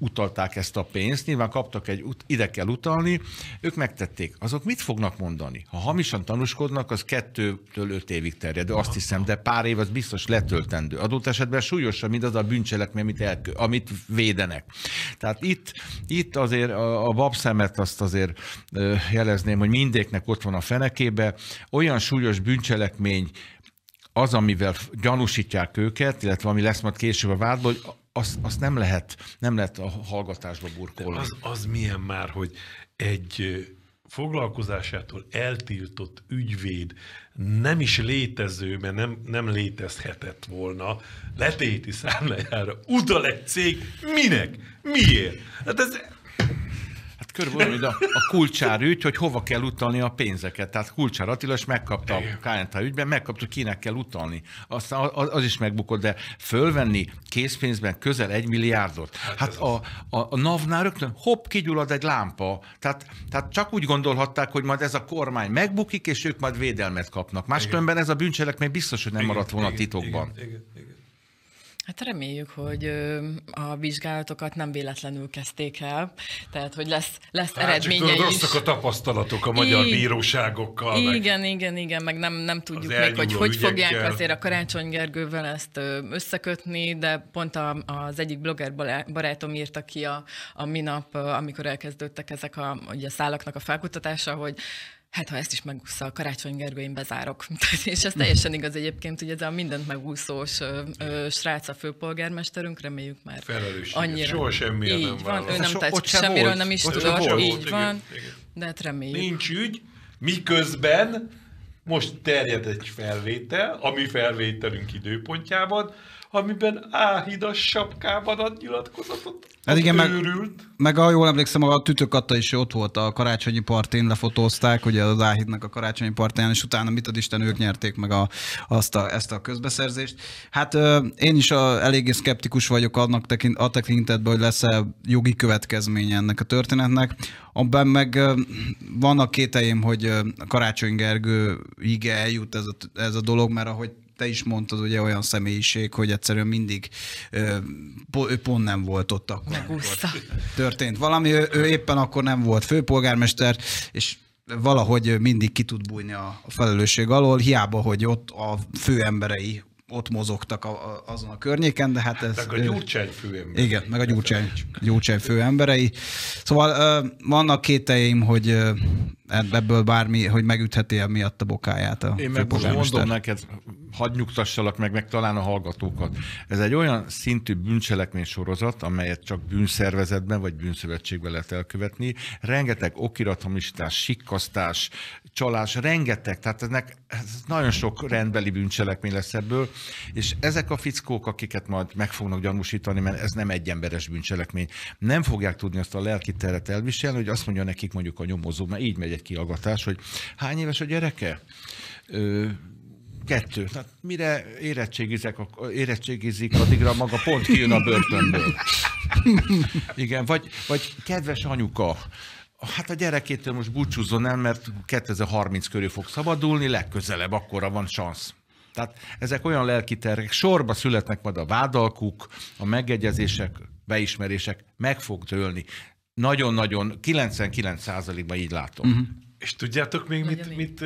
utalták ezt a pénzt, nyilván kaptak egy, ide kell utalni, ők megtették. Azok mit fognak mondani? Ha hamisan tanúskodnak, az kettőtől öt évig terjed, de azt hiszem, de pár év az biztos letöltendő. Adott esetben súlyosabb, mint az a bűncselekmény, amit, elkö, amit védenek. Tehát itt, itt azért a, a babszemet azt azért jelezném, hogy mindéknek ott van a fenekébe. Olyan súlyos bűncselekmény, az, amivel gyanúsítják őket, illetve ami lesz majd később a vádban, hogy azt, azt nem, lehet, nem lehet a hallgatásba burkolni. Az, az milyen már, hogy egy foglalkozásától eltiltott ügyvéd nem is létező, mert nem, nem létezhetett volna, letéti számlájára utal egy cég, minek? Miért? Hát ez körülbelül mint a, a kulcsár ügy, hogy hova kell utalni a pénzeket. Tehát Kulcsár Attila is megkapta a KNT ügyben, megkapta, hogy kinek kell utalni. Aztán az, az is megbukott, de fölvenni készpénzben közel egy milliárdot. Hát, hát a, a, a NAV-nál rögtön hopp, kigyullad egy lámpa. Tehát, tehát csak úgy gondolhatták, hogy majd ez a kormány megbukik, és ők majd védelmet kapnak. Máskülönben ez a bűncselekmény biztos, hogy nem igen, maradt volna igen, titokban. Igen, igen, igen. Hát reméljük, hogy a vizsgálatokat nem véletlenül kezdték el, tehát hogy lesz, lesz hát, eredménye csak rosszak a tapasztalatok a magyar I- bíróságokkal. Igen, meg igen, igen, meg nem, nem tudjuk még, hogy hogy ügyekkel. fogják azért a Karácsony Gergővel ezt összekötni, de pont a, az egyik blogger barátom írta ki a, a minap, amikor elkezdődtek ezek a, ugye a szálaknak a felkutatása, hogy hát ha ezt is megúszza a Karácsony Gergő, én bezárok. és ez hm. teljesen igaz egyébként, ugye ez a mindent megúszós ö, ö, srác a főpolgármesterünk, reméljük már Felelősség. annyira. Soha semmire így nem van, ő nem tett se semmiről, volt. nem is ott tudott, volt. így igen, van, igen. de hát reméljük. Nincs ügy, miközben most terjed egy felvétel, ami felvételünk időpontjában, amiben áhidas sapkában ad nyilatkozatot. Hát igen, meg, meg ha jól emlékszem, a tütök Atta is ott volt a karácsonyi partén, lefotózták, ugye az Áhidnak a karácsonyi partján, és utána mit ad Isten, ők nyerték meg a, azt a, ezt a közbeszerzést. Hát ö, én is a, eléggé szkeptikus vagyok annak tekint, a tekintetben, hogy lesz-e jogi következménye ennek a történetnek. Abban meg vannak kételjém, hogy a Karácsony ige eljut ez a, ez a dolog, mert ahogy te is mondtad, ugye olyan személyiség, hogy egyszerűen mindig ö, ő pont nem volt ott akkor, Megúszta. történt valami, ő, ő éppen akkor nem volt főpolgármester, és valahogy mindig ki tud bújni a, a felelősség alól, hiába, hogy ott a fő emberei ott mozogtak a, a, azon a környéken, de hát ez... Meg a gyurcsány főemberei. Igen, meg a gyurcsány, gyurcsány főemberei. Szóval vannak kételjeim, hogy ebből bármi, hogy megütheti a miatt a bokáját a Én meg most mondom neked, hadd nyugtassalak meg, meg talán a hallgatókat. Ez egy olyan szintű bűncselekmény sorozat, amelyet csak bűnszervezetben vagy bűnszövetségben lehet elkövetni. Rengeteg okirathamisítás, sikkasztás, csalás, rengeteg, tehát ennek ez nagyon sok rendbeli bűncselekmény lesz ebből, és ezek a fickók, akiket majd meg fognak gyanúsítani, mert ez nem egy emberes bűncselekmény, nem fogják tudni azt a lelki teret elviselni, hogy azt mondja nekik mondjuk a nyomozó, mert így megy egy kiallgatás, hogy hány éves a gyereke? Ö, kettő. Tehát mire érettségizek, érettségizik, addigra maga pont kijön a börtönből. Igen, vagy, vagy kedves anyuka, hát a gyerekétől most búcsúzzon el, mert 2030 körül fog szabadulni, legközelebb akkora van szansz. Tehát ezek olyan lelkiterek, sorba születnek majd a vádalkuk, a megegyezések, beismerések, meg fog dőlni. Nagyon-nagyon, 99%-ban így látom. Uh-huh. És tudjátok még, mit, mit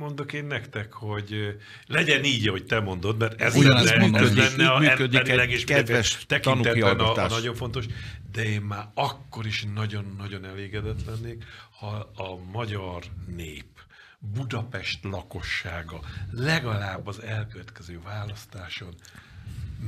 mondok én nektek, hogy legyen így, hogy te mondod, mert ez Ugyanezt lenne, mondom, ez lenne a működik egy és kedves tekintetben a, a nagyon fontos, de én már akkor is nagyon-nagyon elégedett lennék, ha a magyar nép Budapest lakossága legalább az elkövetkező választáson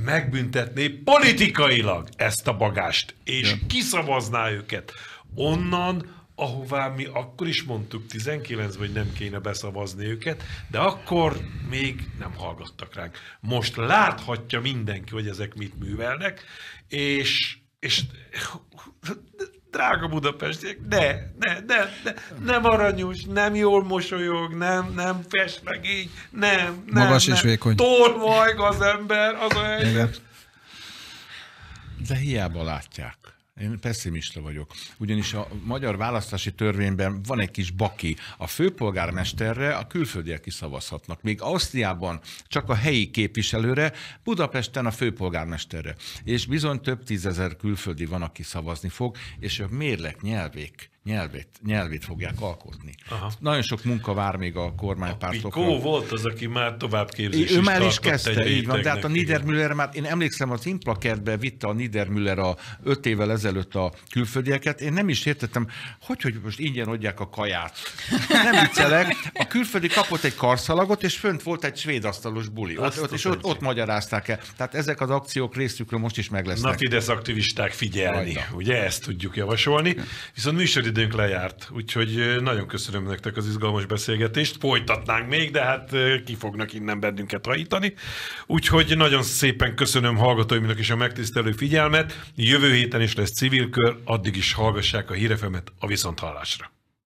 megbüntetné politikailag ezt a bagást, és ja. kiszavazná őket onnan, ahová mi akkor is mondtuk 19 hogy nem kéne beszavazni őket, de akkor még nem hallgattak ránk. Most láthatja mindenki, hogy ezek mit művelnek, és, és drága budapestiek, ne, ne, ne, ne, nem aranyos, nem jól mosolyog, nem, nem fest meg így, nem, nem. Magas nem. és vékony. Tolvajg az ember, az a helyzet. De hiába látják. Én pessimista vagyok. Ugyanis a magyar választási törvényben van egy kis baki. A főpolgármesterre a külföldiek kiszavazhatnak. Még Ausztriában csak a helyi képviselőre, Budapesten a főpolgármesterre. És bizony több tízezer külföldi van, aki szavazni fog, és a mérlek nyelvék nyelvét, nyelvét fogják alkotni. Aha. Nagyon sok munka vár még a kormánypártokra. Pico volt az, aki már tovább Ő is már is kezdte, így van, de hát a Niedermüller már, én emlékszem, az Implakertbe vitte a Niedermüller a öt évvel ezelőtt a külföldieket, én nem is értettem, hogy, hogy most ingyen adják a kaját. Nem viccelek, a külföldi kapott egy karszalagot, és fönt volt egy svéd asztalos buli, ott, ott, és ott, ott magyarázták el. Tehát ezek az akciók részükről most is meg lesznek. Na Fidesz aktivisták figyelni, Rajta. ugye ezt tudjuk javasolni. Viszont műsor időnk lejárt, úgyhogy nagyon köszönöm nektek az izgalmas beszélgetést. Folytatnánk még, de hát ki fognak innen bennünket hajítani. Úgyhogy nagyon szépen köszönöm hallgatóimnak is a megtisztelő figyelmet. Jövő héten is lesz civil kör, addig is hallgassák a hírefemet a viszonthallásra.